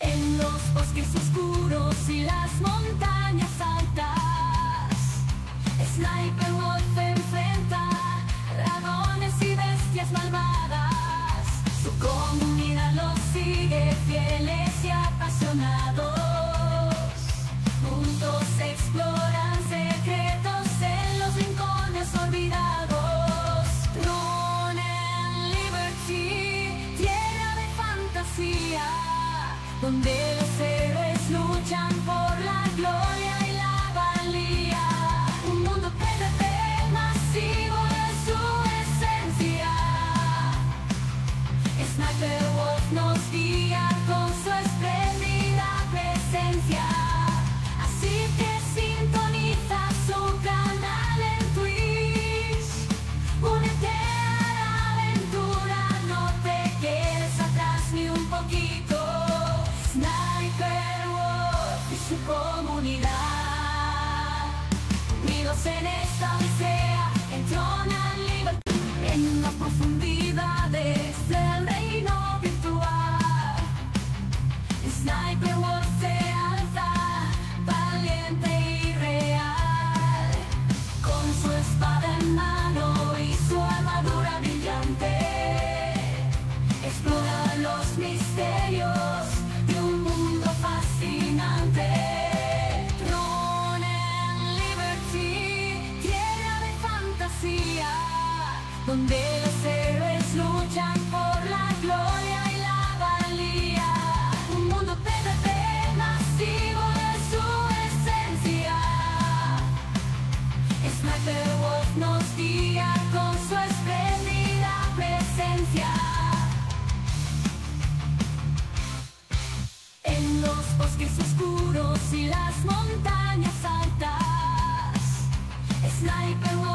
en los bosques oscuros y las montañas altas. Sniper Sniper Wolf. y las montañas altas. Sniper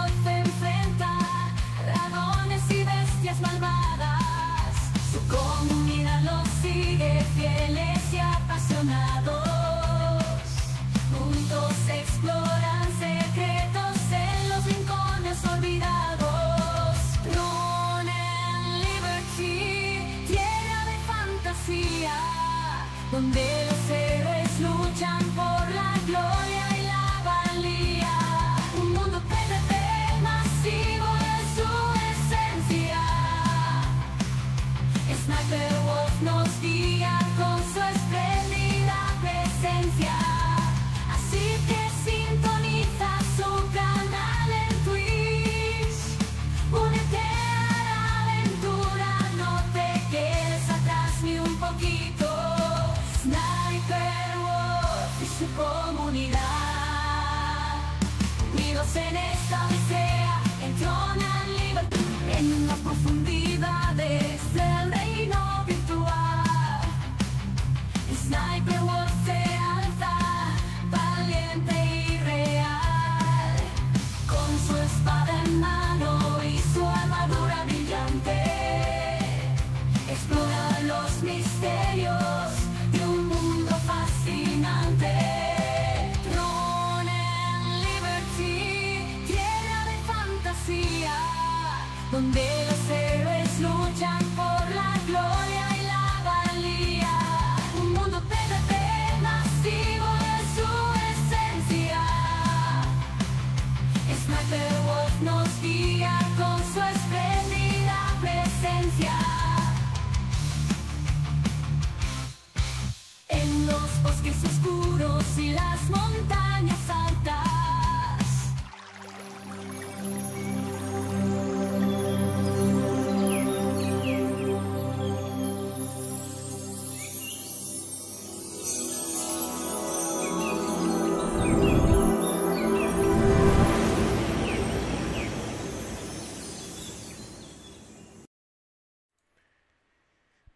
Yeah.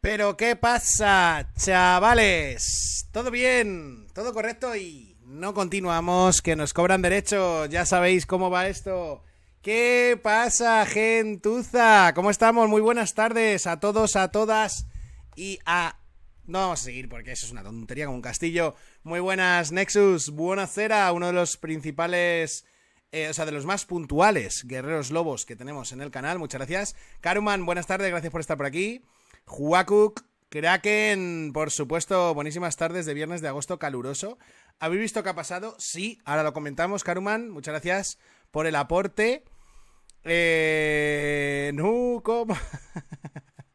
Pero ¿qué pasa, chavales? ¿Todo bien? ¿Todo correcto? Y no continuamos, que nos cobran derecho. Ya sabéis cómo va esto. ¿Qué pasa, gentuza? ¿Cómo estamos? Muy buenas tardes a todos, a todas y a... No vamos a seguir porque eso es una tontería como un castillo. Muy buenas, Nexus. Buena cera, uno de los principales... Eh, o sea, de los más puntuales guerreros lobos que tenemos en el canal. Muchas gracias. Karuman, buenas tardes, gracias por estar por aquí. Huacuk, Kraken, por supuesto, buenísimas tardes de viernes de agosto caluroso. ¿Habéis visto qué ha pasado? Sí, ahora lo comentamos, Karuman. Muchas gracias por el aporte. Eh, no,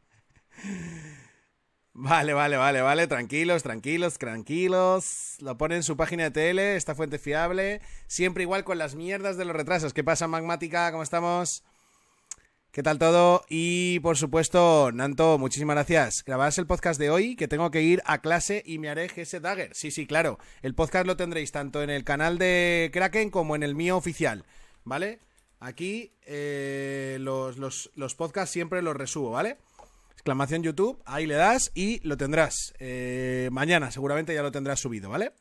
vale, vale, vale, vale. Tranquilos, tranquilos, tranquilos. Lo pone en su página de tele, esta fuente fiable. Siempre igual con las mierdas de los retrasos. ¿Qué pasa, Magmática? ¿Cómo estamos? ¿Qué tal todo? Y por supuesto, Nanto, muchísimas gracias. ¿Grabarás el podcast de hoy, que tengo que ir a clase y me haré ese Dagger. Sí, sí, claro. El podcast lo tendréis tanto en el canal de Kraken como en el mío oficial, ¿vale? Aquí eh, los, los, podcasts siempre los resubo, ¿vale? Exclamación YouTube, ahí le das y lo tendrás. Eh, mañana seguramente ya lo tendrás subido, ¿vale?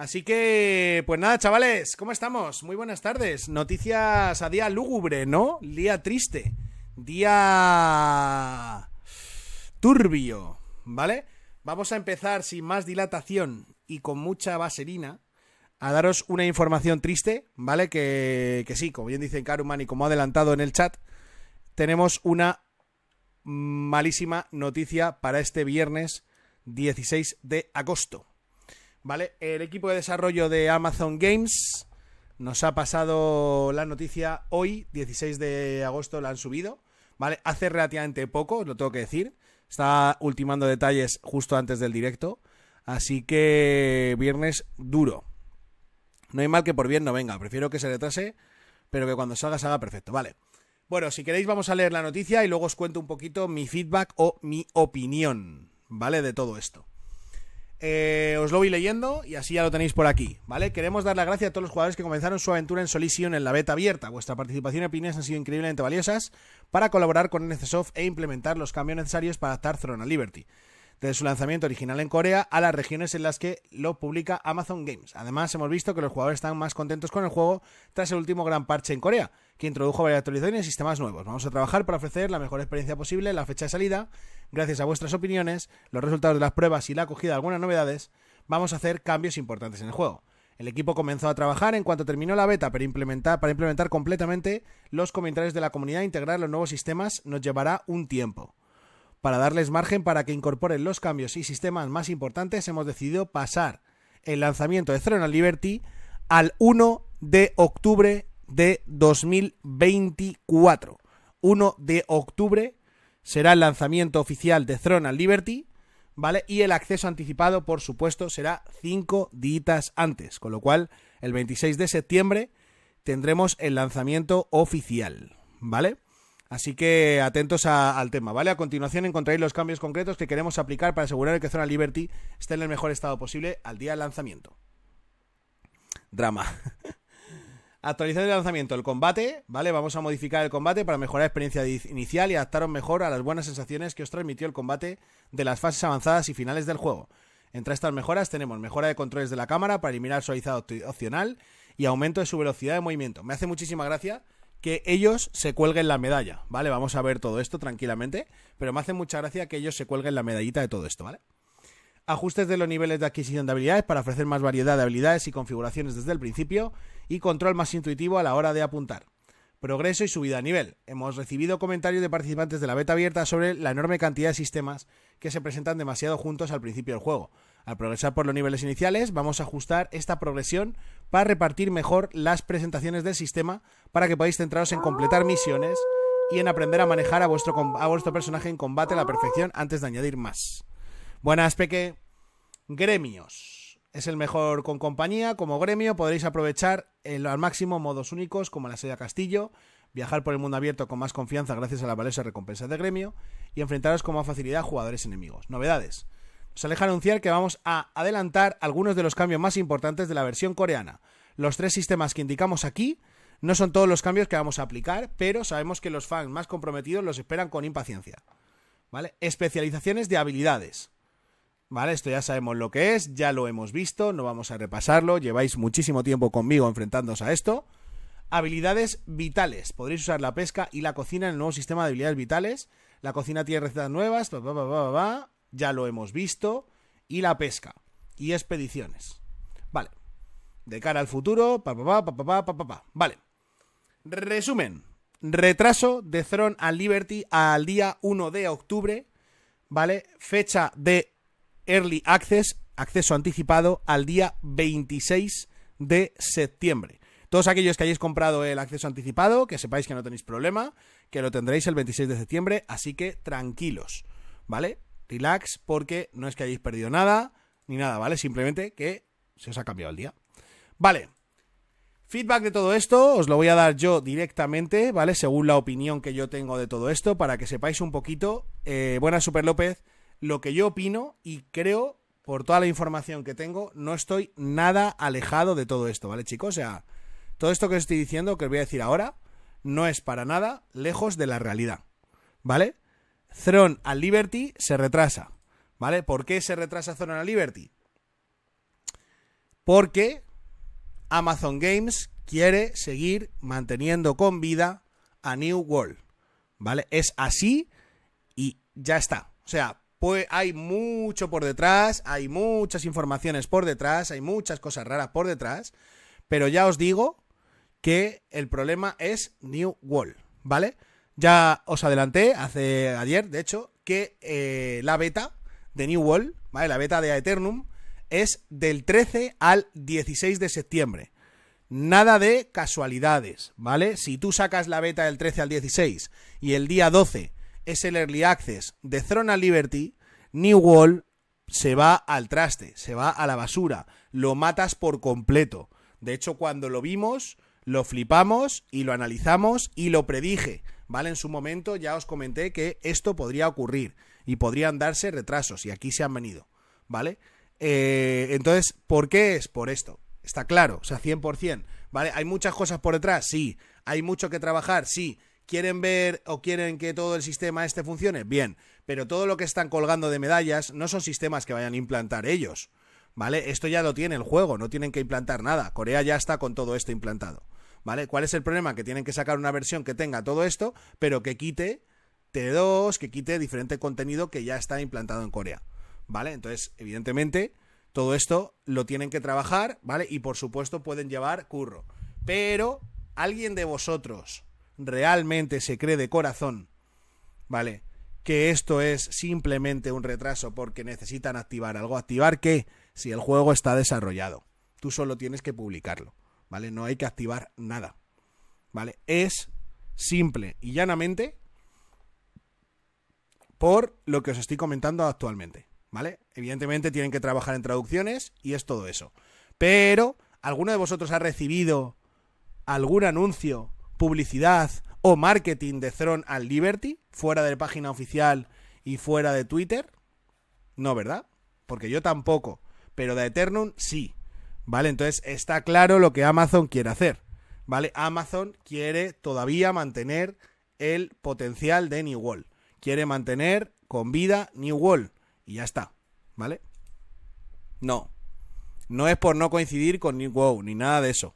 Así que, pues nada, chavales, ¿cómo estamos? Muy buenas tardes. Noticias a día lúgubre, ¿no? Día triste. Día turbio, ¿vale? Vamos a empezar sin más dilatación y con mucha vaselina a daros una información triste, ¿vale? Que, sí, como bien dicen Karuman y como ha adelantado en el chat, tenemos una malísima noticia para este viernes 16 de agosto. ¿Vale? El equipo de desarrollo de Amazon Games nos ha pasado la noticia hoy, 16 de agosto, la han subido. ¿Vale? Hace relativamente poco, lo tengo que decir. Está ultimando detalles justo antes del directo. Así que viernes duro. No hay mal que por bien no venga. Prefiero que se retrase, pero que cuando salga salga perfecto. Vale. Bueno, si queréis vamos a leer la noticia y luego os cuento un poquito mi feedback o mi opinión, ¿vale? De todo esto. Eh, os lo voy leyendo y así ya lo tenéis por aquí, ¿vale? Queremos dar las gracias a todos los jugadores que comenzaron su aventura en Solision en la beta abierta. Vuestra participación y opiniones han sido increíblemente valiosas para colaborar con NCSoft e implementar los cambios necesarios para adaptar Throne a Liberty desde su lanzamiento original en Corea a las regiones en las que lo publica Amazon Games. Además, hemos visto que los jugadores están más contentos con el juego tras el último gran parche en Corea, que introdujo varias actualizaciones y sistemas nuevos. Vamos a trabajar para ofrecer la mejor experiencia posible en la fecha de salida. Gracias a vuestras opiniones, los resultados de las pruebas y la acogida de algunas novedades, vamos a hacer cambios importantes en el juego. El equipo comenzó a trabajar en cuanto terminó la beta pero implementar, para implementar completamente los comentarios de la comunidad e integrar los nuevos sistemas nos llevará un tiempo. Para darles margen para que incorporen los cambios y sistemas más importantes, hemos decidido pasar el lanzamiento de Throne Liberty al 1 de octubre de 2024. 1 de octubre será el lanzamiento oficial de Throne Liberty, ¿vale? Y el acceso anticipado, por supuesto, será 5 días antes, con lo cual el 26 de septiembre tendremos el lanzamiento oficial, ¿vale? Así que atentos al tema, ¿vale? A continuación encontraréis los cambios concretos que queremos aplicar para asegurar que Zona Liberty esté en el mejor estado posible al día del lanzamiento. Drama. Actualizar el lanzamiento, el combate, ¿vale? Vamos a modificar el combate para mejorar la experiencia inicial y adaptaros mejor a las buenas sensaciones que os transmitió el combate de las fases avanzadas y finales del juego. Entre estas mejoras tenemos mejora de controles de la cámara para eliminar el suavizado opcional y aumento de su velocidad de movimiento. Me hace muchísima gracia que ellos se cuelguen la medalla, ¿vale? Vamos a ver todo esto tranquilamente, pero me hace mucha gracia que ellos se cuelguen la medallita de todo esto, ¿vale? Ajustes de los niveles de adquisición de habilidades para ofrecer más variedad de habilidades y configuraciones desde el principio y control más intuitivo a la hora de apuntar. Progreso y subida a nivel. Hemos recibido comentarios de participantes de la beta abierta sobre la enorme cantidad de sistemas que se presentan demasiado juntos al principio del juego al progresar por los niveles iniciales, vamos a ajustar esta progresión para repartir mejor las presentaciones del sistema para que podáis centraros en completar misiones y en aprender a manejar a vuestro, personaje en combate a la perfección antes de añadir más. Buenas, Peque. Gremios. Es el mejor con compañía. Como gremio podréis aprovechar al máximo modos únicos como la sella Castillo, viajar por el mundo abierto con más confianza gracias a la valiosas recompensa de gremio y enfrentaros con más facilidad a jugadores enemigos. Novedades se aleja anunciar que vamos a adelantar algunos de los cambios más importantes de la versión coreana. Los tres sistemas que indicamos aquí no son todos los cambios que vamos a aplicar, pero sabemos que los fans más comprometidos los esperan con impaciencia. ¿Vale? Especializaciones de habilidades. ¿Vale? Esto ya sabemos lo que es, ya lo hemos visto, no vamos a repasarlo, lleváis muchísimo tiempo conmigo enfrentándoos a esto. Habilidades vitales. Podréis usar la pesca y la cocina en el nuevo sistema de habilidades vitales. La cocina tiene recetas nuevas ya lo hemos visto, y la pesca, y expediciones. Vale. De cara al futuro, pa pa pa, pa, pa, pa Vale. Resumen. Retraso de Throne and Liberty al día 1 de octubre, ¿vale? Fecha de Early Access, acceso anticipado, al día 26 de septiembre. Todos aquellos que hayáis comprado el acceso anticipado, que sepáis que no tenéis problema, que lo tendréis el 26 de septiembre, así que tranquilos, ¿vale? relax, porque no es que hayáis perdido nada, ni nada, ¿vale? Simplemente que se os ha cambiado el día. Vale. Feedback de todo esto os lo voy a dar yo directamente, ¿vale? Según la opinión que yo tengo de todo esto, para que sepáis un poquito, eh, buena Super López, lo que yo opino y creo, por toda la información que tengo, no estoy nada alejado de todo esto, ¿vale, chicos? O sea, todo esto que os estoy diciendo, que os voy a decir ahora, no es para nada lejos de la realidad, ¿vale? Throne al Liberty se retrasa. ¿Vale? ¿Por qué se retrasa Throne al Liberty? Porque Amazon Games quiere seguir manteniendo con vida a New World. ¿Vale? Es así y ya está. O sea, pues hay mucho por detrás, hay muchas informaciones por detrás, hay muchas cosas raras por detrás, pero ya os digo que el problema es New World, ¿vale? Ya os adelanté hace ayer, de hecho, que eh, la beta de New World, ¿vale? La beta de Aeternum es del 13 al 16 de septiembre. Nada de casualidades, ¿vale? Si tú sacas la beta del 13 al 16 y el día 12 es el Early Access de Throne Liberty, New World se va al traste, se va a la basura, lo matas por completo. De hecho, cuando lo vimos, lo flipamos y lo analizamos y lo predije. ¿vale? En su momento ya os comenté que esto podría ocurrir y podrían darse retrasos y aquí se han venido, ¿vale? Eh, entonces, ¿por qué es? Por esto. Está claro, o sea, 100%, ¿vale? ¿Hay muchas cosas por detrás? Sí. ¿Hay mucho que trabajar? Sí. ¿Quieren ver o quieren que todo el sistema este funcione? Bien. Pero todo lo que están colgando de medallas no son sistemas que vayan a implantar ellos, ¿vale? Esto ya lo tiene el juego, no tienen que implantar nada. Corea ya está con todo esto implantado. ¿vale? ¿Cuál es el problema? Que tienen que sacar una versión que tenga todo esto, pero que quite T2, que quite diferente contenido que ya está implantado en Corea, ¿vale? Entonces, evidentemente, todo esto lo tienen que trabajar, ¿vale? Y por supuesto pueden llevar curro. Pero, ¿alguien de vosotros realmente se cree de corazón, ¿vale? Que esto es simplemente un retraso porque necesitan activar algo. ¿Activar qué? Si el juego está desarrollado. Tú solo tienes que publicarlo. ¿vale? No hay que activar nada, ¿vale? Es simple y llanamente por lo que os estoy comentando actualmente, ¿vale? Evidentemente tienen que trabajar en traducciones y es todo eso. Pero, ¿alguno de vosotros ha recibido algún anuncio, publicidad o marketing de Throne al Liberty fuera de la página oficial y fuera de Twitter? No, ¿verdad? Porque yo tampoco, pero de Eternum sí. ¿vale? Entonces está claro lo que Amazon quiere hacer, ¿vale? Amazon quiere todavía mantener el potencial de New Wall. Quiere mantener con vida New Wall. Y ya está, ¿vale? No. No es por no coincidir con New wall ni nada de eso.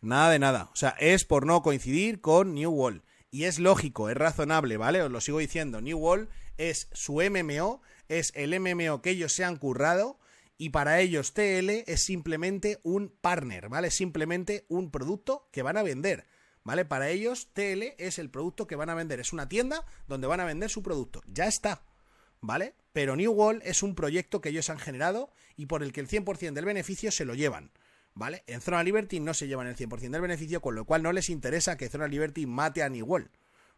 Nada de nada. O sea, es por no coincidir con New Wall. Y es lógico, es razonable, ¿vale? Os lo sigo diciendo. New Wall es su MMO, es el MMO que ellos se han currado y para ellos TL es simplemente un partner, ¿vale? Es simplemente un producto que van a vender. ¿Vale? Para ellos, TL es el producto que van a vender. Es una tienda donde van a vender su producto. Ya está. ¿Vale? Pero New World es un proyecto que ellos han generado y por el que el 100% del beneficio se lo llevan. ¿Vale? En Zona Liberty no se llevan el 100% del beneficio, con lo cual no les interesa que Zona Liberty mate a New World,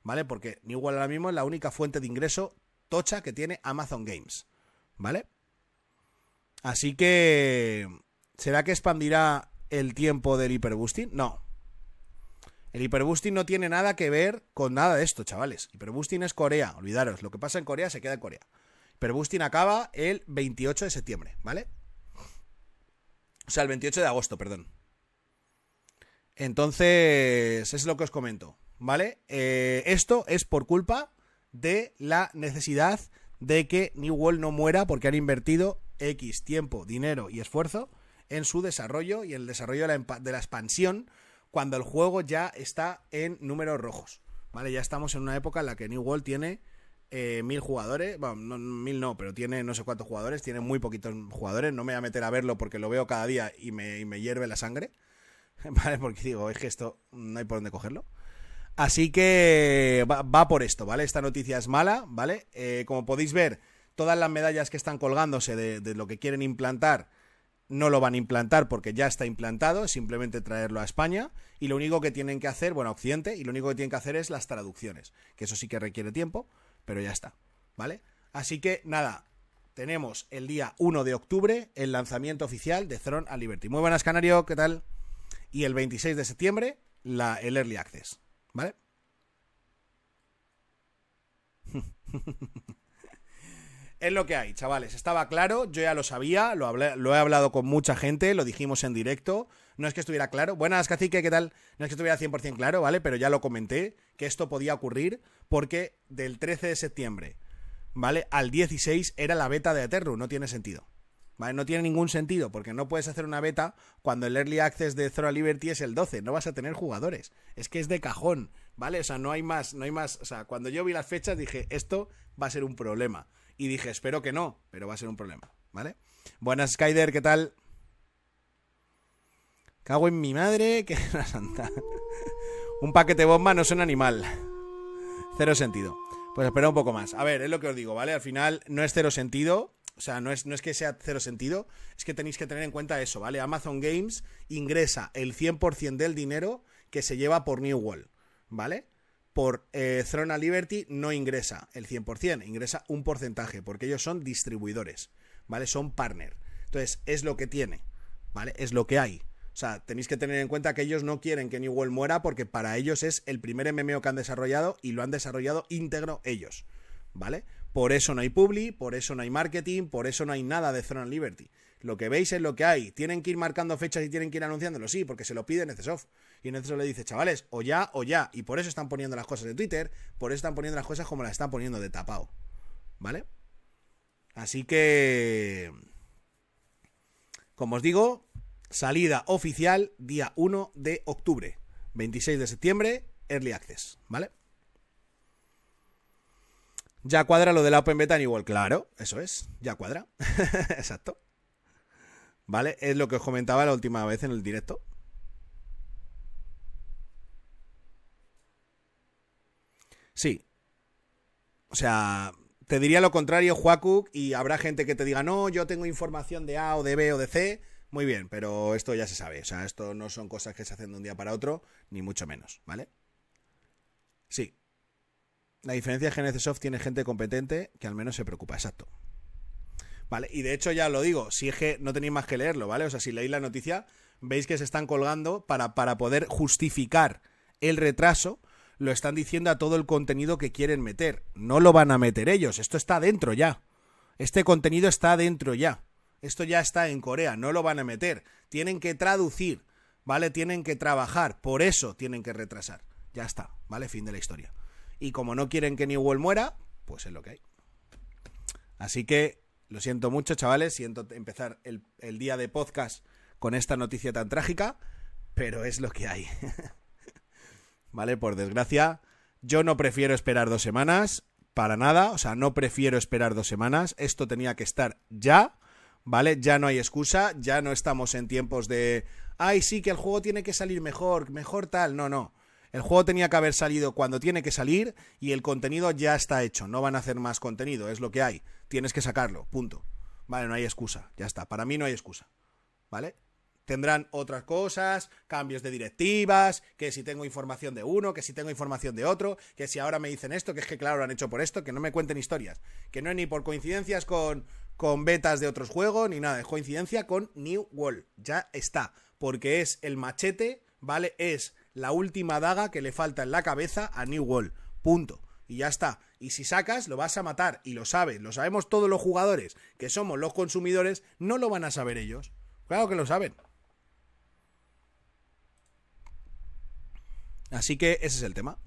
¿Vale? Porque New World ahora mismo es la única fuente de ingreso tocha que tiene Amazon Games. ¿Vale? Así que, ¿será que expandirá el tiempo del hiperboosting? No. El hiperboosting no tiene nada que ver con nada de esto, chavales. Hiperboosting es Corea, olvidaros. Lo que pasa en Corea se queda en Corea. Hiperboosting acaba el 28 de septiembre, ¿vale? O sea, el 28 de agosto, perdón. Entonces, es lo que os comento, ¿vale? Eh, esto es por culpa de la necesidad de que New World no muera porque han invertido X tiempo, dinero y esfuerzo en su desarrollo y el desarrollo de la, expansión cuando el juego ya está en números rojos. ¿Vale? Ya estamos en una época en la que New World tiene eh, mil jugadores, no, mil no, pero tiene no sé cuántos jugadores, tiene muy poquitos jugadores, no me voy a meter a verlo porque lo veo cada día y me, hierve la sangre, ¿vale? Porque digo, es que esto no hay por dónde cogerlo. Así que va, por esto, ¿vale? Esta noticia es mala, ¿vale? Eh, como podéis ver, todas las medallas que están colgándose de, lo que quieren implantar no lo van a implantar porque ya está implantado, simplemente traerlo a España y lo único que tienen que hacer, bueno, Occidente, y lo único que tienen que hacer es las traducciones, que eso sí que requiere tiempo, pero ya está, ¿vale? Así que nada, tenemos el día 1 de octubre el lanzamiento oficial de Throne a Liberty. Muy buenas, Canario, ¿qué tal? Y el 26 de septiembre la, el Early Access, ¿vale? es lo que hay, chavales. Estaba claro, yo ya lo sabía, lo, he hablado con mucha gente, lo dijimos en directo. No es que estuviera claro. Buenas, cacique, ¿qué tal? No es que estuviera 100% claro, ¿vale? Pero ya lo comenté, que esto podía ocurrir porque del 13 de septiembre, ¿vale? Al 16 era la beta de Aterro. no tiene sentido. ¿Vale? No tiene ningún sentido, porque no puedes hacer una beta cuando el early access de Zora Liberty es el 12, no vas a tener jugadores. Es que es de cajón, ¿vale? O sea, no hay más, no hay más. O sea, cuando yo vi las fechas dije, esto va a ser un problema. Y dije, espero que no, pero va a ser un problema, ¿vale? Buenas, Skyder, ¿qué tal? Cago en mi madre, que la santa. un paquete bomba no es un animal. Cero sentido. Pues espera un poco más. A ver, es lo que os digo, ¿vale? Al final no es cero sentido. O sea, no es, no es que sea cero sentido. Es que tenéis que tener en cuenta eso, ¿vale? Amazon Games ingresa el 100% del dinero que se lleva por New World, ¿vale? por Throne eh, of Liberty no ingresa el 100%, ingresa un porcentaje, porque ellos son distribuidores, ¿vale? Son partner. Entonces, es lo que tiene, ¿vale? Es lo que hay. O sea, tenéis que tener en cuenta que ellos no quieren que New World muera porque para ellos es el primer MMO que han desarrollado y lo han desarrollado íntegro ellos, ¿vale? Por eso no hay publi, por eso no hay marketing, por eso no hay nada de Throne Liberty. Lo que veis es lo que hay. ¿Tienen que ir marcando fechas y tienen que ir anunciándolo? Sí, porque se lo pide Necesoft. Y entonces le dice, chavales, o ya o ya. Y por eso están poniendo las cosas en Twitter, por eso están poniendo las cosas como las están poniendo de tapado. ¿Vale? Así que... Como os digo, salida oficial día 1 de octubre. 26 de septiembre, Early Access, ¿vale? Ya cuadra lo de la Open Beta igual, claro, eso es, ya cuadra. Exacto. ¿Vale? Es lo que os comentaba la última vez en el directo. Sí. O sea, te diría lo contrario, Joaquín, y habrá gente que te diga, no, yo tengo información de A o de B o de C. Muy bien, pero esto ya se sabe. O sea, esto no son cosas que se hacen de un día para otro, ni mucho menos, ¿vale? Sí. La diferencia es que Soft tiene gente competente que al menos se preocupa, exacto. Vale, y de hecho ya lo digo, si es que no tenéis más que leerlo, ¿vale? O sea, si leéis la noticia, veis que se están colgando para, para poder justificar el retraso lo están diciendo a todo el contenido que quieren meter. No lo van a meter ellos, esto está dentro ya. Este contenido está dentro ya. Esto ya está en Corea, no lo van a meter. Tienen que traducir, ¿vale? Tienen que trabajar, por eso tienen que retrasar. Ya está, ¿vale? Fin de la historia. Y como no quieren que New muera, pues es lo que hay. Así que lo siento mucho, chavales. Siento empezar el, el día de podcast con esta noticia tan trágica, pero es lo que hay. ¿vale? Por desgracia, yo no prefiero esperar dos semanas, para nada, o sea, no prefiero esperar dos semanas, esto tenía que estar ya, ¿vale? Ya no hay excusa, ya no estamos en tiempos de, ay, sí, que el juego tiene que salir mejor, mejor tal, no, no. El juego tenía que haber salido cuando tiene que salir y el contenido ya está hecho, no van a hacer más contenido, es lo que hay, tienes que sacarlo, punto. Vale, no hay excusa, ya está, para mí no hay excusa, ¿vale? tendrán otras cosas, cambios de directivas, que si tengo información de uno, que si tengo información de otro, que si ahora me dicen esto, que es que claro, lo han hecho por esto, que no me cuenten historias, que no es ni por coincidencias con, con betas de otros juegos, ni nada, es coincidencia con New World, ya está, porque es el machete, ¿vale? Es la última daga que le falta en la cabeza a New World, punto. Y ya está. Y si sacas, lo vas a matar. Y lo sabes. Lo sabemos todos los jugadores que somos los consumidores. No lo van a saber ellos. Claro que lo saben. Así que ese es el tema.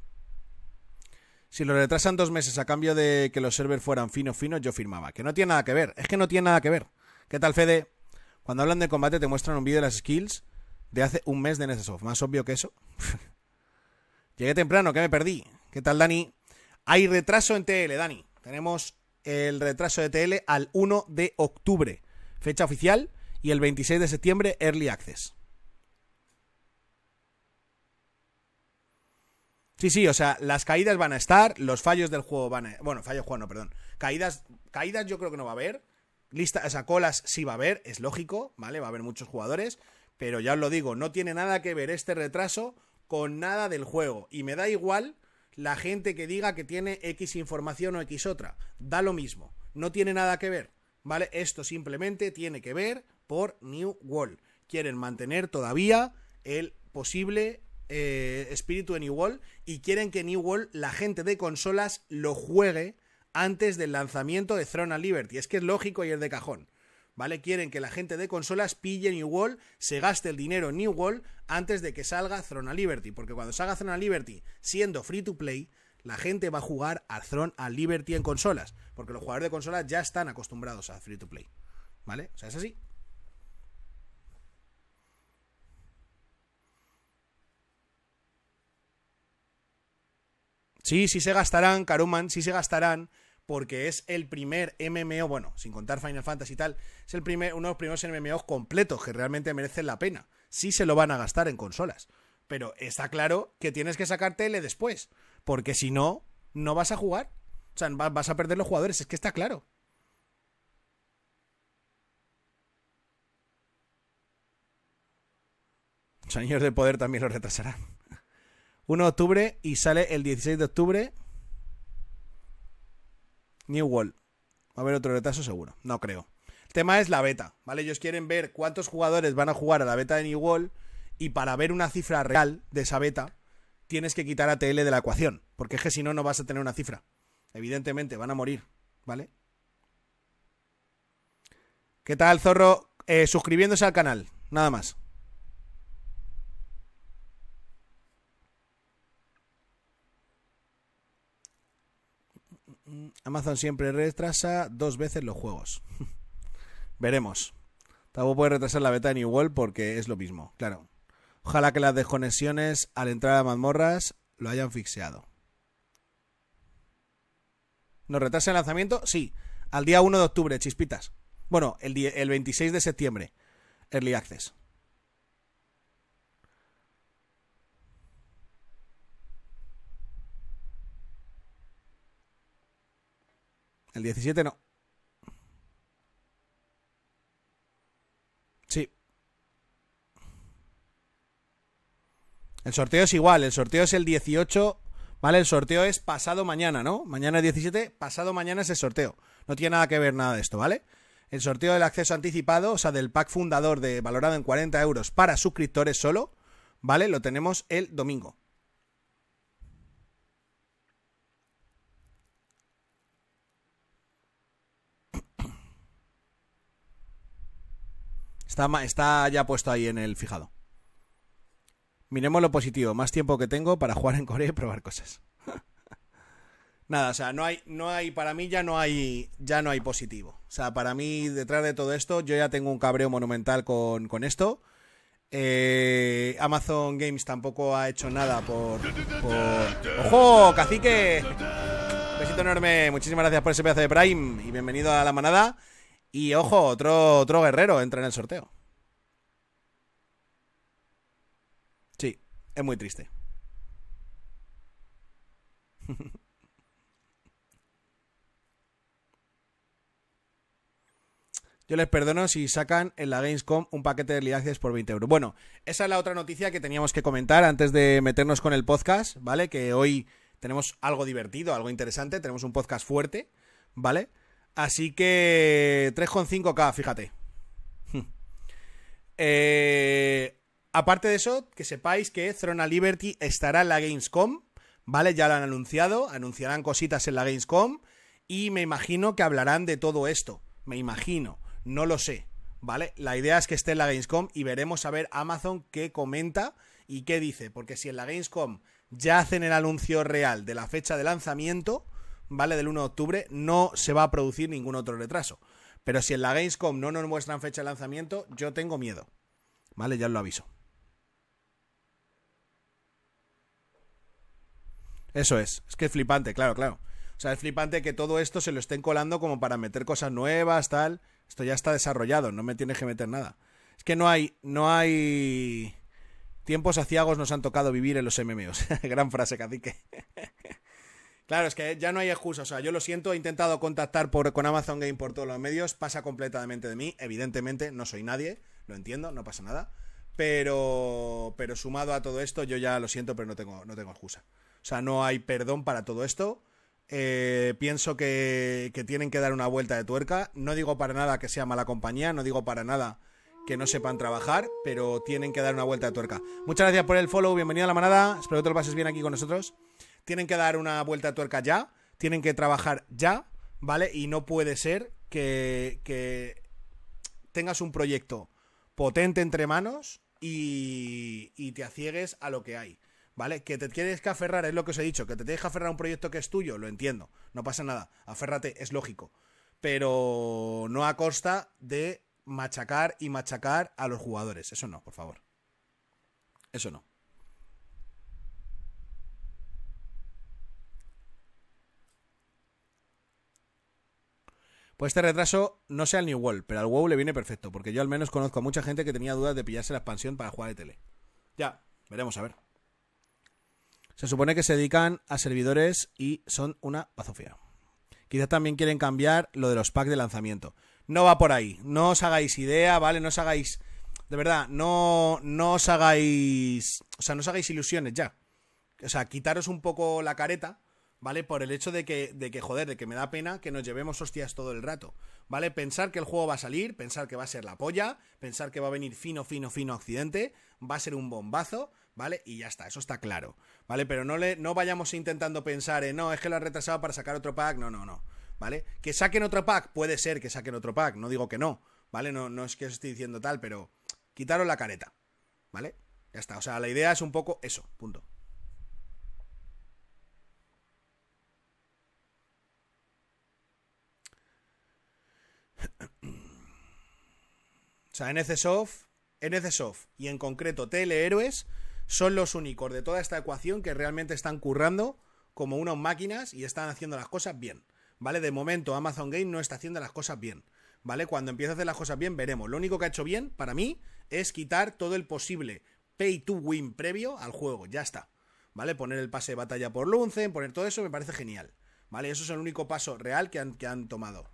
Si lo retrasan dos meses a cambio de que los servers fueran finos, finos, yo firmaba. Que no tiene nada que ver. Es que no tiene nada que ver. ¿Qué tal, Fede? Cuando hablan de combate te muestran un vídeo de las skills de hace un mes de of, Más obvio que eso. Llegué temprano, que me perdí. ¿Qué tal, Dani? Hay retraso en TL, Dani. Tenemos el retraso de TL al 1 de octubre, fecha oficial, y el 26 de septiembre, Early Access. Sí, sí, o sea, las caídas van a estar, los fallos del juego van a... Bueno, fallos juego no, perdón. Caídas, caídas yo creo que no va a haber. Lista, o sea, colas sí va a haber, es lógico, ¿vale? Va a haber muchos jugadores, pero ya os lo digo, no tiene nada que ver este retraso con nada del juego. Y me da igual la gente que diga que tiene X información o X otra. Da lo mismo, no tiene nada que ver, ¿vale? Esto simplemente tiene que ver por New World. Quieren mantener todavía el posible eh, espíritu de New World y quieren que New World, la gente de consolas, lo juegue antes del lanzamiento de Throne of Liberty. Es que es lógico y es de cajón. ¿Vale? Quieren que la gente de consolas pille New World, se gaste el dinero en New World antes de que salga Throne of Liberty. Porque cuando salga Throne of Liberty siendo free to play, la gente va a jugar a Throne of Liberty en consolas. Porque los jugadores de consolas ya están acostumbrados a free to play. ¿Vale? O sea, es así. Sí, sí se gastarán, Caruman, sí se gastarán, porque es el primer MMO, bueno, sin contar Final Fantasy y tal, es el primer, uno de los primeros MMOs completos que realmente merecen la pena. Sí se lo van a gastar en consolas. Pero está claro que tienes que sacar tele después, porque si no, no vas a jugar. O sea, vas a perder los jugadores, es que está claro. Los de poder también lo retrasarán. 1 de octubre y sale el 16 de octubre New World. Va a haber otro retazo seguro, no creo. El tema es la beta, ¿vale? Ellos quieren ver cuántos jugadores van a jugar a la beta de New World y para ver una cifra real de esa beta tienes que quitar a TL de la ecuación, porque es que si no no vas a tener una cifra. Evidentemente, van a morir, ¿vale? ¿Qué tal, zorro? Eh, suscribiéndose al canal, nada más. Amazon siempre retrasa dos veces los juegos. Veremos. Tampoco puede retrasar la beta de New World porque es lo mismo, claro. Ojalá que las desconexiones al entrar a mazmorras lo hayan fixeado. ¿Nos retrasa el lanzamiento? Sí. Al día 1 de octubre, chispitas. Bueno, el, el 26 de septiembre. Early Access. El 17 no. Sí. El sorteo es igual, el sorteo es el 18, ¿vale? El sorteo es pasado mañana, ¿no? Mañana es 17, pasado mañana es el sorteo. No tiene nada que ver nada de esto, ¿vale? El sorteo del acceso anticipado, o sea, del pack fundador de valorado en 40 euros para suscriptores solo, ¿vale? Lo tenemos el domingo. Está, ya puesto ahí en el fijado. Miremos lo positivo. Más tiempo que tengo para jugar en Corea y probar cosas. Nada, o sea, no hay, no hay, para mí ya no hay, ya no hay positivo. O sea, para mí detrás de todo esto, yo ya tengo un cabreo monumental con, esto. Eh, Amazon Games tampoco ha hecho nada por, por... ¡Ojo, cacique! Besito enorme, muchísimas gracias por ese pedazo de Prime y bienvenido a la manada. Y ojo, otro, otro guerrero entra en el sorteo. Sí, es muy triste. Yo les perdono si sacan en la Gamescom un paquete de licencias por 20 euros. Bueno, esa es la otra noticia que teníamos que comentar antes de meternos con el podcast, ¿vale? Que hoy tenemos algo divertido, algo interesante, tenemos un podcast fuerte, ¿vale? Así que 3,5K, fíjate. Eh, aparte de eso, que sepáis que Throna Liberty estará en la Gamescom, ¿vale? Ya lo han anunciado, anunciarán cositas en la Gamescom y me imagino que hablarán de todo esto, me imagino, no lo sé, ¿vale? La idea es que esté en la Gamescom y veremos a ver Amazon qué comenta y qué dice, porque si en la Gamescom ya hacen el anuncio real de la fecha de lanzamiento, ¿vale? Del 1 de octubre, no se va a producir ningún otro retraso. Pero si en la Gamescom no nos muestran fecha de lanzamiento, yo tengo miedo. ¿Vale? Ya os lo aviso. Eso es. Es que es flipante, claro, claro. O sea, es flipante que todo esto se lo estén colando como para meter cosas nuevas, tal. Esto ya está desarrollado, no me tienes que meter nada. Es que no hay, no hay tiempos aciagos nos han tocado vivir en los MMOs. Gran frase, cacique. Claro, es que ya no hay excusa. O sea, yo lo siento, he intentado contactar por, con Amazon Game por todos los medios, pasa completamente de mí. Evidentemente, no soy nadie, lo entiendo, no pasa nada. Pero, pero sumado a todo esto, yo ya lo siento, pero no tengo, no tengo excusa. O sea, no hay perdón para todo esto. Eh, pienso que, que tienen que dar una vuelta de tuerca. No digo para nada que sea mala compañía, no digo para nada que no sepan trabajar, pero tienen que dar una vuelta de tuerca. Muchas gracias por el follow, bienvenido a la manada, espero que te lo pases bien aquí con nosotros tienen que dar una vuelta de tuerca ya, tienen que trabajar ya, ¿vale? Y no puede ser que, tengas un proyecto potente entre manos y, y te aciegues a lo que hay. ¿Vale? Que te tienes que aferrar, es lo que os he dicho, que te tienes que aferrar a un proyecto que es tuyo, lo entiendo, no pasa nada, aférrate, es lógico, pero no a costa de machacar y machacar a los jugadores, eso no, por favor. Eso no. Pues este retraso no sea al New World, pero al WoW le viene perfecto, porque yo al menos conozco a mucha gente que tenía dudas de pillarse la expansión para jugar de tele. Ya, veremos a ver. Se supone que se dedican a servidores y son una pazofía. Quizás también quieren cambiar lo de los packs de lanzamiento. No va por ahí. No os hagáis idea, ¿vale? No os hagáis. De verdad, no, no os hagáis. O sea, no os hagáis ilusiones ya. O sea, quitaros un poco la careta ¿vale? Por el hecho de que, de que, joder, de que me da pena que nos llevemos hostias todo el rato, ¿vale? Pensar que el juego va a salir, pensar que va a ser la polla, pensar que va a venir fino, fino, fino Occidente, va a ser un bombazo, ¿vale? Y ya está, eso está claro, ¿vale? Pero no, le, no vayamos intentando pensar en, no, es que lo han retrasado para sacar otro pack, no, no, no, ¿vale? Que saquen otro pack, puede ser que saquen otro pack, no digo que no, ¿vale? No, no es que os estoy diciendo tal, pero quitaros la careta, ¿vale? Ya está, o sea, la idea es un poco eso, punto. O sea, NCSoft, NCSoft y en concreto Héroes son los únicos de toda esta ecuación que realmente están currando como unas máquinas y están haciendo las cosas bien. ¿Vale? De momento Amazon Game no está haciendo las cosas bien. ¿Vale? Cuando empiece a hacer las cosas bien veremos. Lo único que ha hecho bien para mí es quitar todo el posible pay to win previo al juego. Ya está. ¿Vale? Poner el pase de batalla por Lunzen, poner todo eso me parece genial. ¿Vale? Eso es el único paso real que han tomado.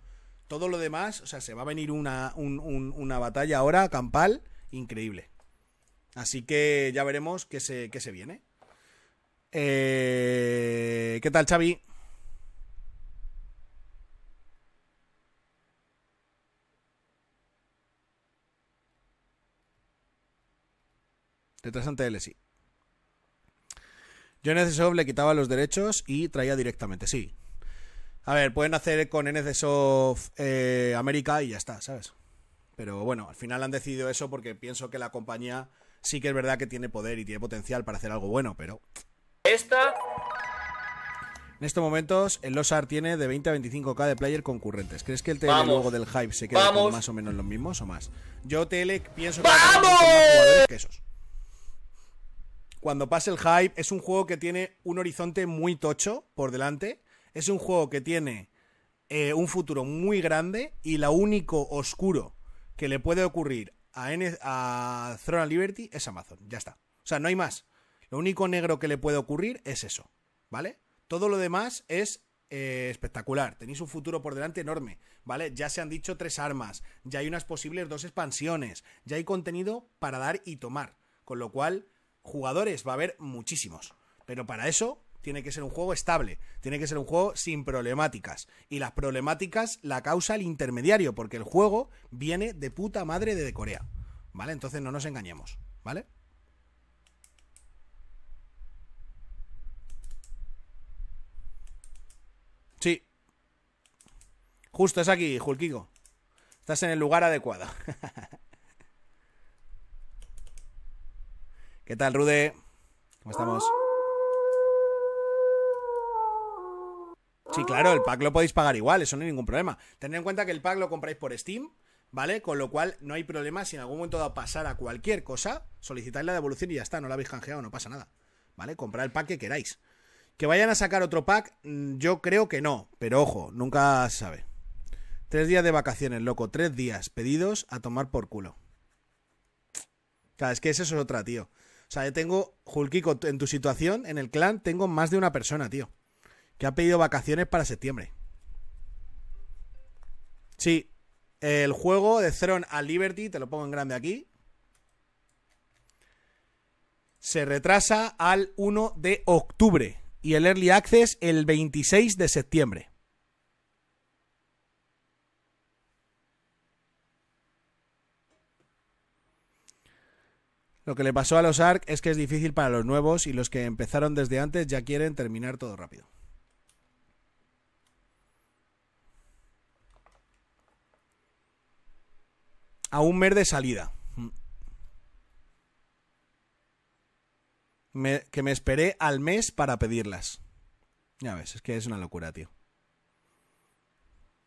Todo lo demás, o sea, se va a venir una, una batalla ahora campal increíble. Así que ya veremos qué se, qué se viene. Eh, ¿Qué tal, Xavi? ante Sí Yo en le quitaba los derechos y traía directamente, sí. A ver, pueden hacer con NCSoft eh, América y ya está, ¿sabes? Pero bueno, al final han decidido eso porque pienso que la compañía sí que es verdad que tiene poder y tiene potencial para hacer algo bueno, pero. Esta. En estos momentos, el Losar tiene de 20 a 25k de player concurrentes. ¿Crees que el TL luego del hype se queda con más o menos los mismos o más? Yo TL pienso que ¡Vamos! Cuando pase el hype, es un juego que tiene un horizonte muy tocho por delante es un juego que tiene eh, un futuro muy grande y lo único oscuro que le puede ocurrir a, N a Throne Liberty es Amazon. Ya está. O sea, no hay más. Lo único negro que le puede ocurrir es eso. ¿Vale? Todo lo demás es eh, espectacular. Tenéis un futuro por delante enorme, ¿vale? Ya se han dicho tres armas, ya hay unas posibles dos expansiones, ya hay contenido para dar y tomar. Con lo cual, jugadores va a haber muchísimos. Pero para eso, tiene que ser un juego estable, tiene que ser un juego sin problemáticas. Y las problemáticas la causa el intermediario, porque el juego viene de puta madre de Corea. ¿Vale? Entonces no nos engañemos, ¿vale? Sí. Justo es aquí, Julquico. Estás en el lugar adecuado. ¿Qué tal, Rude? ¿Cómo estamos? Sí, claro, el pack lo podéis pagar igual, eso no hay ningún problema. Tened en cuenta que el pack lo compráis por Steam, ¿vale? Con lo cual no hay problema si en algún momento da pasar a cualquier cosa, solicitáis la devolución y ya está, no la habéis canjeado, no pasa nada. ¿Vale? Comprad el pack que queráis. Que vayan a sacar otro pack, mm, yo creo que no, pero ojo, nunca se sabe. Tres días de vacaciones, loco, tres días pedidos a tomar por culo. Claro, es que eso es otra, tío. O sea, yo tengo, Julquico, en tu situación, en el clan, tengo más de una persona, tío que ha pedido vacaciones para septiembre. Sí, el juego de Throne a Liberty, te lo pongo en grande aquí. Se retrasa al 1 de octubre y el Early Access el 26 de septiembre. Lo que le pasó a los ARC es que es difícil para los nuevos y los que empezaron desde antes ya quieren terminar todo rápido. a un mes de salida. Mm. que me esperé al mes para pedirlas. Ya ves, es que es una locura, tío.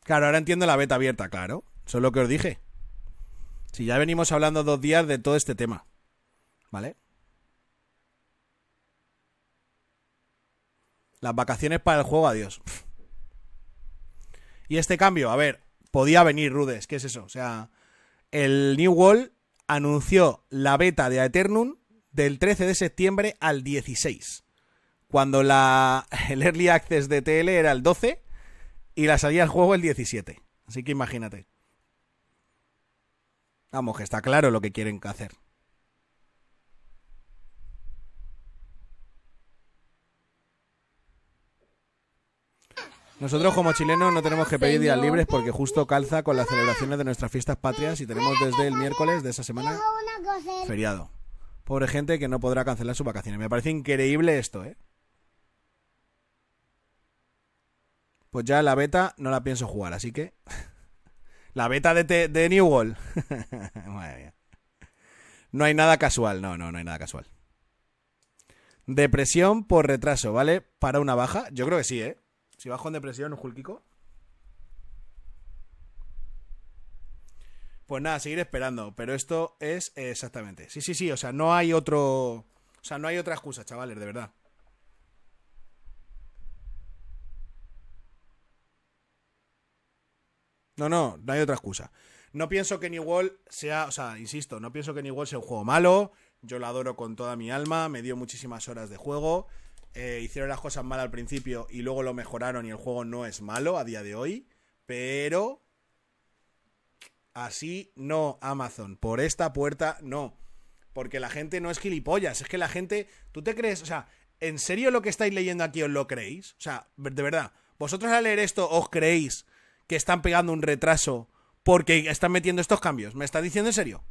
Claro, ahora entiendo la beta abierta, claro. Eso es lo que os dije. Si ya venimos hablando dos días de todo este tema. ¿Vale? Las vacaciones para el juego, adiós. Y este cambio, a ver, podía venir, Rudes, ¿qué es eso? O sea, el New World anunció la beta de Aeternum del 13 de septiembre al 16. Cuando la, el Early Access de TL era el 12 y la salía al juego el 17. Así que imagínate. Vamos, que está claro lo que quieren hacer. Nosotros como chilenos no tenemos que pedir días libres porque justo calza con las celebraciones de nuestras fiestas patrias y tenemos desde el miércoles de esa semana feriado. Pobre gente que no podrá cancelar sus vacaciones. Me parece increíble esto, ¿eh? Pues ya la beta no la pienso jugar, así que... la beta de, New World. No hay nada casual, no, no, no hay nada casual. Depresión por retraso, ¿vale? Para una baja, yo creo que sí, ¿eh? Si bajo en depresión, un Julquico. Pues nada, seguir esperando. Pero esto es exactamente. Sí, sí, sí. O sea, no hay otro. O sea, no hay otra excusa, chavales, de verdad. No, no, no hay otra excusa. No pienso que New World sea, o sea, insisto, no pienso que New World sea un juego malo. Yo lo adoro con toda mi alma, me dio muchísimas horas de juego. Eh, hicieron las cosas mal al principio y luego lo mejoraron y el juego no es malo a día de hoy, pero así no, Amazon, por esta puerta no, porque la gente no es gilipollas, es que la gente, tú te crees, o sea, ¿en serio lo que estáis leyendo aquí os lo creéis? O sea, de verdad, vosotros al leer esto os creéis que están pegando un retraso porque están metiendo estos cambios, ¿me está diciendo en serio?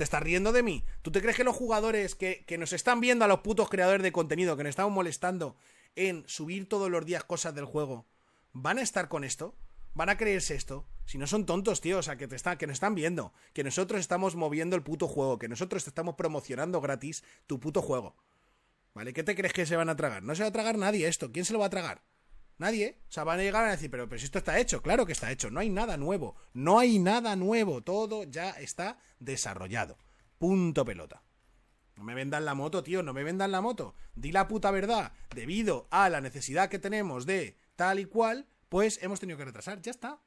Te estás riendo de mí. ¿Tú te crees que los jugadores que, nos están viendo a los putos creadores de contenido, que nos estamos molestando en subir todos los días cosas del juego, van a estar con esto? ¿Van a creerse esto? Si no son tontos, tío, o sea, que, te está, que nos están viendo, que nosotros estamos moviendo el puto juego, que nosotros te estamos promocionando gratis tu puto juego. ¿Vale? ¿Qué te crees que se van a tragar? No se va a tragar nadie esto. ¿Quién se lo va a tragar? Nadie. ¿eh? O sea, van a llegar a decir, pero, pero si esto está hecho, claro que está hecho, no hay nada nuevo, no hay nada nuevo, todo ya está desarrollado. Punto pelota. No me vendan la moto, tío, no me vendan la moto. Di la puta verdad. Debido a la necesidad que tenemos de tal y cual, pues hemos tenido que retrasar, ya está.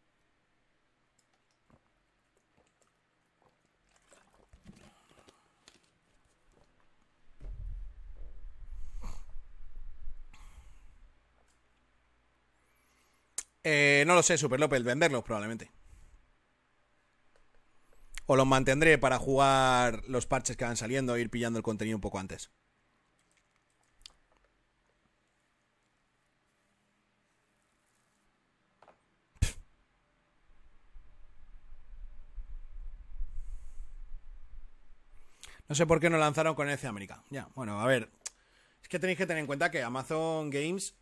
Eh, no lo sé, Super López, venderlos probablemente. O los mantendré para jugar los parches que van saliendo e ir pillando el contenido un poco antes. No sé por qué no lanzaron con ese América. Ya, bueno, a ver. Es que tenéis que tener en cuenta que Amazon Games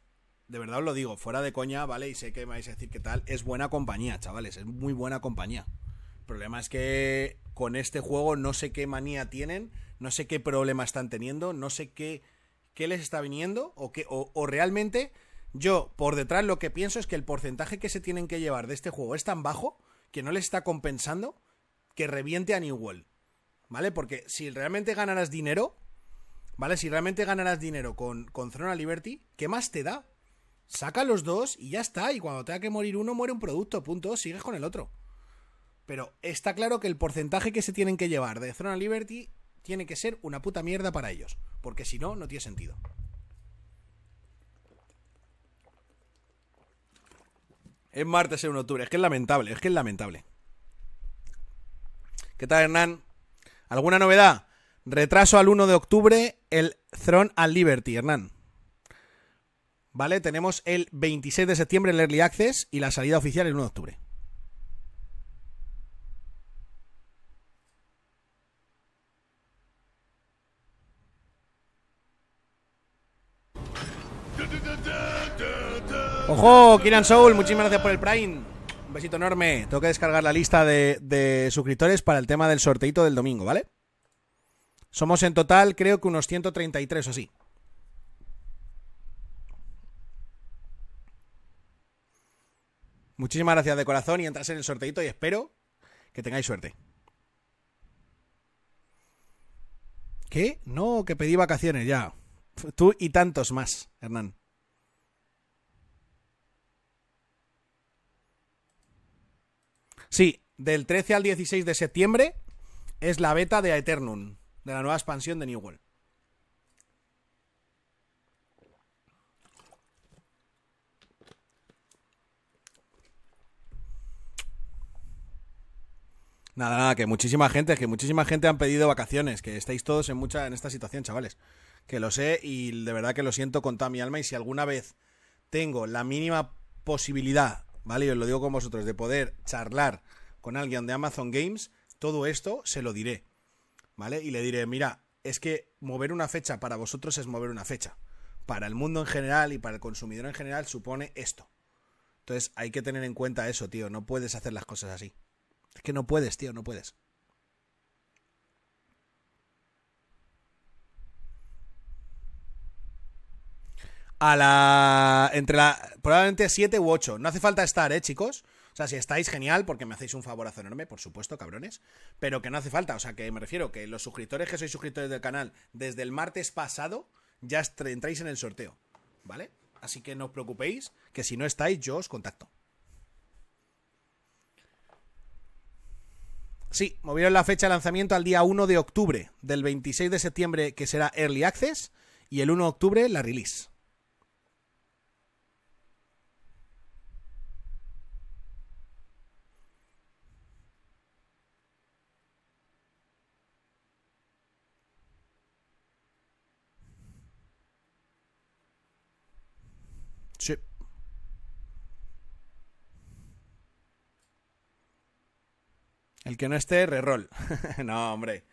de verdad os lo digo, fuera de coña, ¿vale? Y sé que me vais a decir que tal, es buena compañía, chavales, es muy buena compañía. El problema es que con este juego no sé qué manía tienen, no sé qué problema están teniendo, no sé qué, les está viniendo o, que o, realmente yo por detrás lo que pienso es que el porcentaje que se tienen que llevar de este juego es tan bajo que no les está compensando que reviente a New World. ¿Vale? Porque si realmente ganarás dinero, ¿vale? Si realmente ganarás dinero con, con zona Liberty, ¿qué más te da? Saca los dos y ya está. Y cuando tenga que morir uno, muere un producto, punto. Sigues con el otro. Pero está claro que el porcentaje que se tienen que llevar de Zona Liberty tiene que ser una puta mierda para ellos. Porque si no, no tiene sentido. Es martes 1 de octubre. Es que es lamentable, es que es lamentable. ¿Qué tal, Hernán? ¿Alguna novedad? Retraso al 1 de octubre el Throne and Liberty, Hernán. ¿vale? Tenemos el 26 de septiembre el Early Access y la salida oficial el 1 de octubre. ¡Ojo! Kiran Soul, muchísimas gracias por el Prime. Un besito enorme. Tengo que descargar la lista de, suscriptores para el tema del sorteito del domingo, ¿vale? Somos en total, creo que unos 133 o así. Muchísimas gracias de corazón y entras en el sorteito y espero que tengáis suerte. ¿Qué? No, que pedí vacaciones ya. Tú y tantos más, Hernán. Sí, del 13 al 16 de septiembre es la beta de Aeternum, de la nueva expansión de New World. Nada, nada, que muchísima gente, que muchísima gente han pedido vacaciones, que estáis todos en mucha en esta situación, chavales. Que lo sé y de verdad que lo siento con toda mi alma y si alguna vez tengo la mínima posibilidad, ¿vale? y os lo digo con vosotros, de poder charlar con alguien de Amazon Games, todo esto se lo diré, ¿vale? Y le diré, mira, es que mover una fecha para vosotros es mover una fecha. Para el mundo en general y para el consumidor en general supone esto. Entonces hay que tener en cuenta eso, tío, no puedes hacer las cosas así. Es que no puedes, tío, no puedes. A la. Entre la. Probablemente 7 u 8. No hace falta estar, ¿eh, chicos? O sea, si estáis, genial, porque me hacéis un favorazo enorme, por supuesto, cabrones. Pero que no hace falta. O sea, que me refiero que los suscriptores que sois suscriptores del canal desde el martes pasado ya entráis en el sorteo. ¿Vale? Así que no os preocupéis, que si no estáis, yo os contacto. Sí, movieron la fecha de lanzamiento al día 1 de octubre, del 26 de septiembre que será Early Access y el 1 de octubre la release. El que no esté, reroll. no, hombre.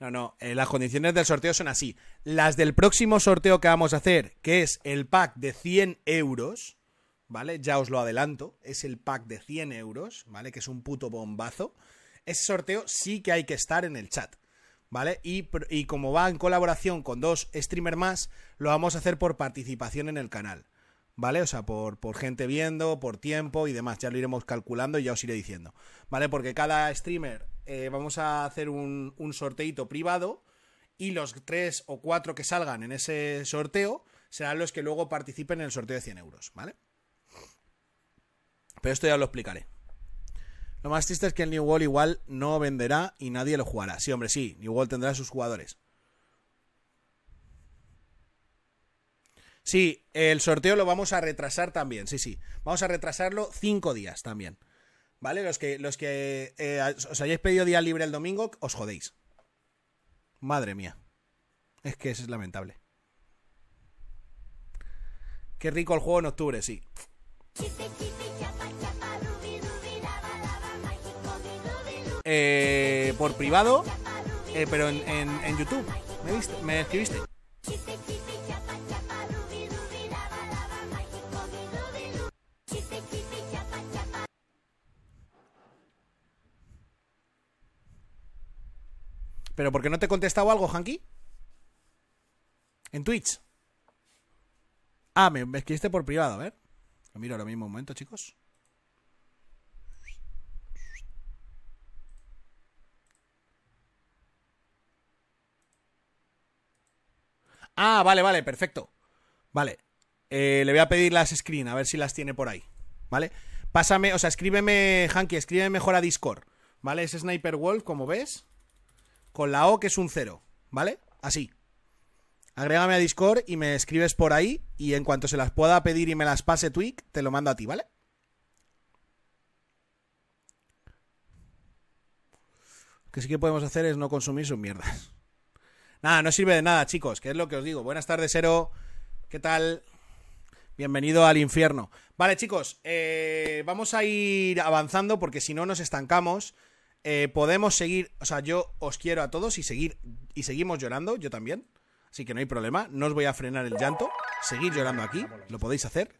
No, no. Eh, las condiciones del sorteo son así. Las del próximo sorteo que vamos a hacer, que es el pack de 100 euros, ¿vale? Ya os lo adelanto. Es el pack de 100 euros, ¿vale? Que es un puto bombazo. Ese sorteo sí que hay que estar en el chat. ¿Vale? Y, y como va en colaboración con dos streamers más, lo vamos a hacer por participación en el canal. ¿vale? O sea, por, gente viendo, por tiempo y demás. Ya lo iremos calculando y ya os iré diciendo, ¿vale? Porque cada streamer eh, vamos a hacer un, un sorteito privado y los tres o cuatro que salgan en ese sorteo serán los que luego participen en el sorteo de 100 euros, ¿vale? Pero esto ya lo explicaré. Lo más triste es que el New World igual no venderá y nadie lo jugará. Sí, hombre, sí, New World tendrá sus jugadores. Sí, el sorteo lo vamos a retrasar también, sí, sí. Vamos a retrasarlo cinco días también. ¿Vale? Los que, los que eh, os hayáis pedido día libre el domingo, os jodéis. Madre mía. Es que eso es lamentable. Qué rico el juego en octubre, sí. Eh, por privado, eh, pero en, YouTube. ¿Me, ¿Me escribiste? ¿Pero por qué no te he contestado algo, Hanky? En Twitch. Ah, me, escribiste por privado, a ver. Lo miro ahora mismo un momento, chicos. Ah, vale, vale, perfecto. Vale. Eh, le voy a pedir las screen, a ver si las tiene por ahí. ¿Vale? Pásame, o sea, escríbeme, Hanky, escríbeme mejor a Discord. ¿Vale? Es Sniper Wolf, como ves con la O que es un cero, ¿vale? Así. Agrégame a Discord y me escribes por ahí y en cuanto se las pueda pedir y me las pase Twitch, te lo mando a ti, ¿vale? Lo que sí que podemos hacer es no consumir sus mierdas. Nada, no sirve de nada, chicos, que es lo que os digo. Buenas tardes, cero, ¿Qué tal? Bienvenido al infierno. Vale, chicos, eh, vamos a ir avanzando porque si no nos estancamos. Eh, podemos seguir, o sea, yo os quiero a todos y seguir y seguimos llorando, yo también. Así que no hay problema, no os voy a frenar el llanto, seguir llorando aquí, lo podéis hacer,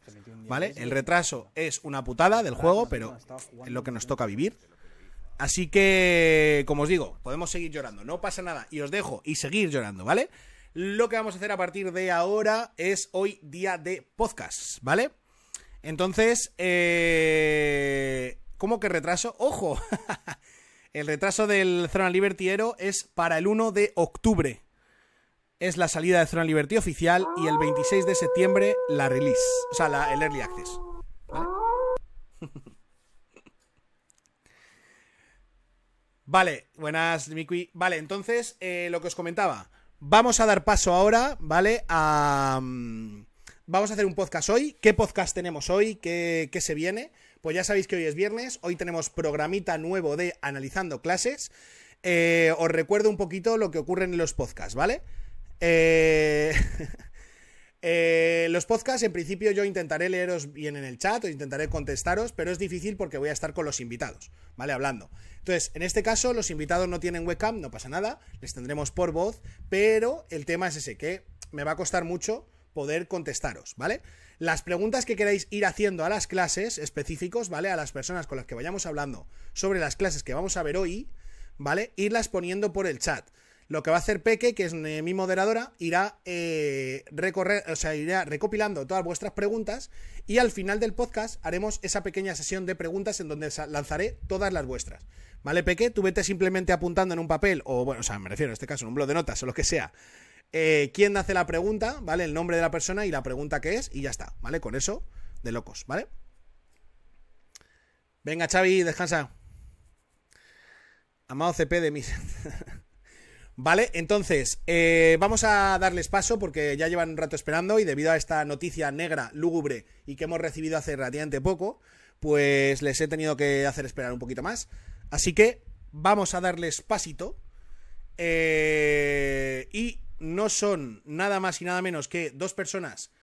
¿vale? El retraso es una putada del juego, pero es lo que nos toca vivir. Así que, como os digo, podemos seguir llorando, no pasa nada, y os dejo y seguir llorando, ¿vale? Lo que vamos a hacer a partir de ahora es hoy día de podcast, ¿vale? Entonces, eh... ¿cómo que retraso? ¡Ojo! El retraso del Zona Liberty es para el 1 de octubre. Es la salida de Zona Liberty oficial y el 26 de septiembre la release. O sea, el Early Access. ¿Vale? buenas, Mikui. Vale, entonces, eh, lo que os comentaba. Vamos a dar paso ahora, ¿vale? A. Mm, vamos a hacer un podcast hoy. ¿Qué podcast tenemos hoy? ¿Qué, qué se viene? Pues ya sabéis que hoy es viernes, hoy tenemos programita nuevo de Analizando Clases. Eh, os recuerdo un poquito lo que ocurre en los podcasts, ¿vale? Eh, eh, los podcasts, en principio, yo intentaré leeros bien en el chat o intentaré contestaros, pero es difícil porque voy a estar con los invitados, ¿vale? Hablando. Entonces, en este caso, los invitados no tienen webcam, no pasa nada, les tendremos por voz, pero el tema es ese, que me va a costar mucho poder contestaros, ¿vale? Las preguntas que queráis ir haciendo a las clases específicos, ¿vale? A las personas con las que vayamos hablando sobre las clases que vamos a ver hoy, ¿vale? Irlas poniendo por el chat. Lo que va a hacer Peque, que es eh, mi moderadora, irá eh, recorrer, o irá recopilando todas vuestras preguntas y al final del podcast haremos esa pequeña sesión de preguntas en donde lanzaré todas las vuestras. ¿Vale, Peque? Tú vete simplemente apuntando en un papel, o bueno, o sea, me refiero en este caso en un blog de notas o lo que sea, eh, quién hace la pregunta, ¿vale? El nombre de la persona y la pregunta que es, y ya está, ¿vale? Con eso, de locos, ¿vale? Venga, Xavi, descansa. Amado CP de mis. Vale, entonces, eh, vamos a darles paso porque ya llevan un rato esperando y debido a esta noticia negra, lúgubre y que hemos recibido hace relativamente poco, pues les he tenido que hacer esperar un poquito más. Así que vamos a darles pasito eh, y no son nada más y nada menos que dos personas